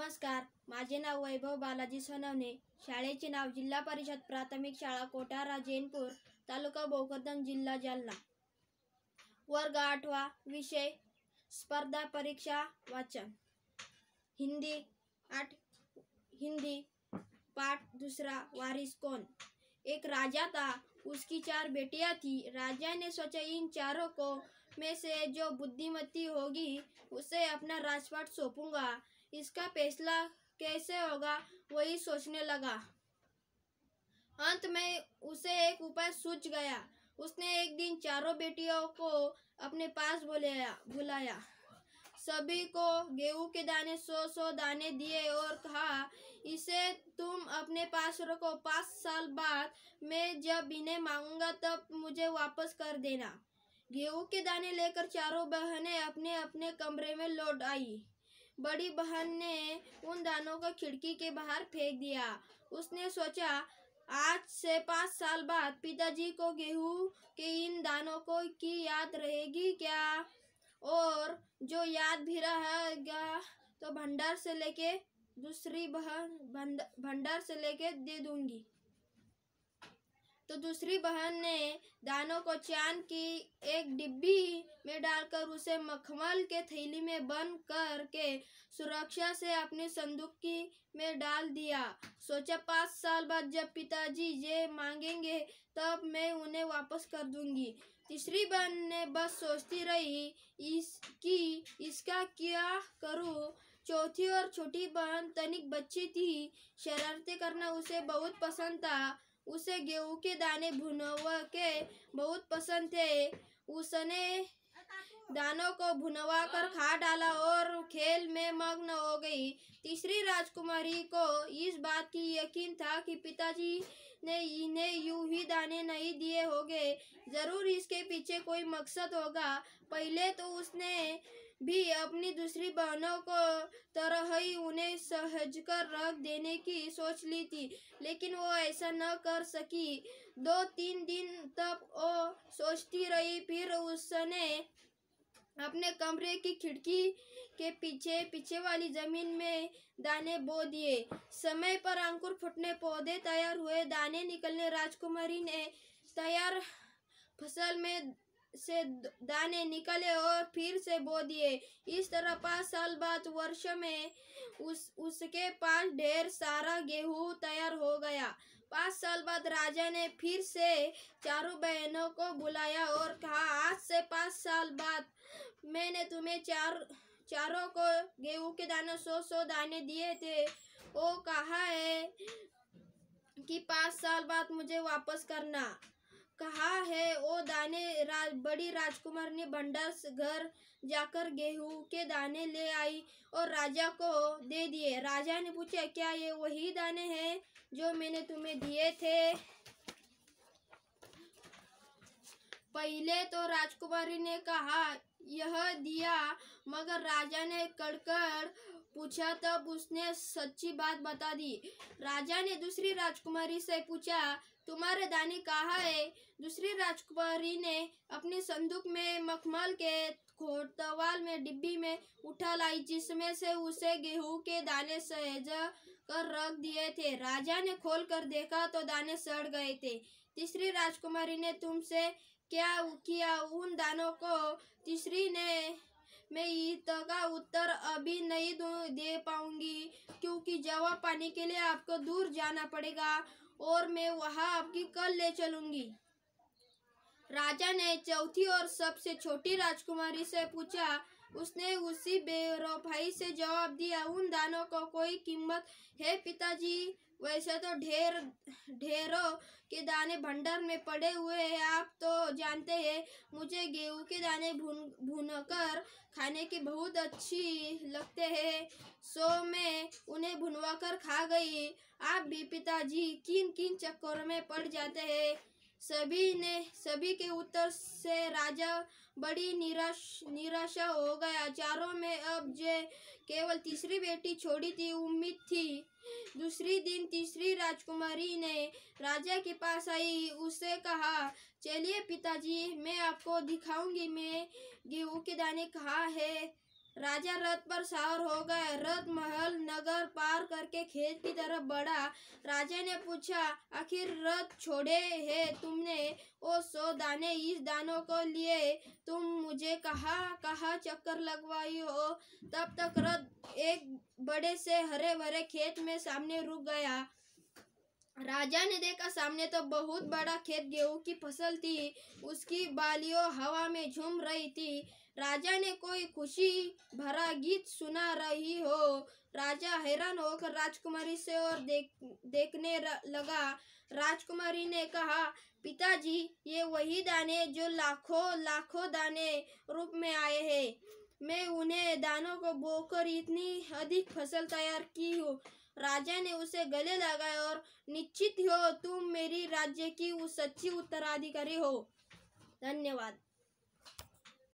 नमस्कार मजे नाव वैभव बालाजी सोनवने शाचे नाव परिषद प्राथमिक शाला कोटारा जैनपुर तालुका भोकरदन जिल्हा जालना वर्ग आठवा विषय स्पर्धा परीक्षा वाचन हिंदी आठ हिंदी पाठ दूसरा वारिस कौन एक राजा था उसकी चार बेटियां थी राजा ने सोचा इन चारों को में से जो बुद्धिमती होगी उसे अपना राजपाट सौंपूंगा इसका फैसला कैसे होगा वही सोचने लगा अंत में उसे एक उपाय सूझ गया उसने एक दिन चारों बेटियों को अपने पास बुलाया बुलाया सभी को गेहूं के दाने सौ सौ दाने दिए और कहा इसे तुम अपने पास रखो पाँच साल बाद मैं जब इन्हें मांगूंगा तब मुझे वापस कर देना गेहूं के दाने लेकर चारों बहनें अपने अपने कमरे में लौट आई बड़ी बहन ने उन दानों को खिड़की के बाहर फेंक दिया उसने सोचा आज से पाँच साल बाद पिताजी को गेहूँ के इन दानों को की याद रहेगी क्या और जो याद भी रहेगा तो भंडार से लेके दूसरी बहन भंडार से लेके दे दूंगी तो दूसरी बहन ने दानों को चांद की एक डिब्बी में डालकर उसे मखमल के थैली में बंद करके सुरक्षा से अपने संदूकी में डाल दिया सोचा पाँच साल बाद जब पिताजी ये मांगेंगे तब मैं उन्हें वापस कर दूंगी तीसरी बहन ने बस सोचती रही इसकी इसका क्या करूँ चौथी और छोटी बहन तनिक बच्ची थी शरारती करना उसे बहुत पसंद था उसे गेहूं के दाने भुनवा के बहुत पसंद थे उसने दानों को भुनवा कर खा डाला और खेल में मग्न हो गई तीसरी राजकुमारी को इस बात की यकीन था कि पिताजी ने इन्हें यूं ही दाने नहीं दिए होंगे जरूर इसके पीछे कोई मकसद होगा पहले तो उसने भी अपनी दूसरी बहन तरह ही उन्हें सहज कर रख देने की सोच ली थी लेकिन वो ऐसा न कर सकी दो तीन दिन तक वो सोचती रही फिर उसने अपने कमरे की खिड़की के पीछे पीछे वाली जमीन में दाने बो दिए समय पर अंकुर फूटने पौधे तैयार हुए दाने निकलने राजकुमारी ने तैयार फसल में से दाने निकले और फिर से बो दिए इस तरह पाँच साल बाद वर्ष में उस उसके पास ढेर सारा गेहूं तैयार हो गया पाँच साल बाद राजा ने फिर से चारों बहनों को बुलाया और कहा आज से पाँच साल बाद मैंने तुम्हें चार चारों को गेहूं के दाने सौ सौ दाने दिए थे वो कहा है कि पाँच साल बाद मुझे वापस करना कहा है ओ दाने राज बड़ी राजकुमार ने भंडार घर जाकर गेहूं के दाने ले आई और राजा को दे दिए राजा ने पूछा क्या ये वही दाने हैं जो मैंने तुम्हें दिए थे पहले तो राजकुमारी ने कहा यह दिया मगर राजा ने कड़कड़ पूछा तब उसने सच्ची बात बता दी राजा ने दूसरी राजकुमारी से पूछा तुम्हारे दानी कहाँ है दूसरी राजकुमारी ने अपने संदूक में मखमल के खोटवाल में डिब्बी में उठा लाई जिसमें से उसे गेहूं के दाने सहेज कर रख दिए थे राजा ने खोल कर देखा तो दाने सड़ गए थे तीसरी राजकुमारी ने तुमसे क्या किया उन दानों को तीसरी ने मैं का उत्तर अभी नहीं दे पाऊंगी क्योंकि जवाब पाने के लिए आपको दूर जाना पड़ेगा और मैं वहाँ आपकी कल ले चलूंगी राजा ने चौथी और सबसे छोटी राजकुमारी से पूछा उसने उसी बेरोफाई से जवाब दिया उन दानों को कोई कीमत है पिताजी वैसे तो ढेर ढेरों के दाने भंडार में पड़े हुए हैं आप तो जानते हैं मुझे गेहूं के दाने भून भून खाने की बहुत अच्छी लगते हैं सो मैं उन्हें भुनवा कर खा गई आप भी पिताजी किन किन चक्करों में पड़ जाते हैं सभी ने सभी के उत्तर से राजा बड़ी निराश निराशा हो गया चारों में अब जय केवल तीसरी बेटी छोड़ी थी उम्मीद थी दूसरे दिन तीसरी राजकुमारी ने राजा के पास आई उसे कहा चलिए पिताजी मैं आपको दिखाऊंगी मैं गेहूं के दाने कहा है राजा रथ पर सवार हो गए रथ महल नगर पास पार करके खेत की तरफ बढ़ा राजा ने पूछा आखिर रथ छोड़े है तुमने ओ सो दाने इस दानों को लिए तुम मुझे कहा कहा चक्कर लगवाई हो तब तक रथ एक बड़े से हरे भरे खेत में सामने रुक गया राजा ने देखा सामने तो बहुत बड़ा खेत गेहूं की फसल थी उसकी बालियों हवा में झूम रही थी राजा ने कोई खुशी भरा गीत सुना रही हो राजा हैरान होकर राजकुमारी से और देख देखने लगा राजकुमारी ने कहा पिताजी ये वही दाने जो लाखों लाखों दाने रूप में आए हैं मैं उन्हें दानों को बोकर इतनी अधिक फसल तैयार की हूँ राजा ने उसे गले लगाया और निश्चित हो तुम मेरी राज्य की उस सच्ची उत्तराधिकारी हो धन्यवाद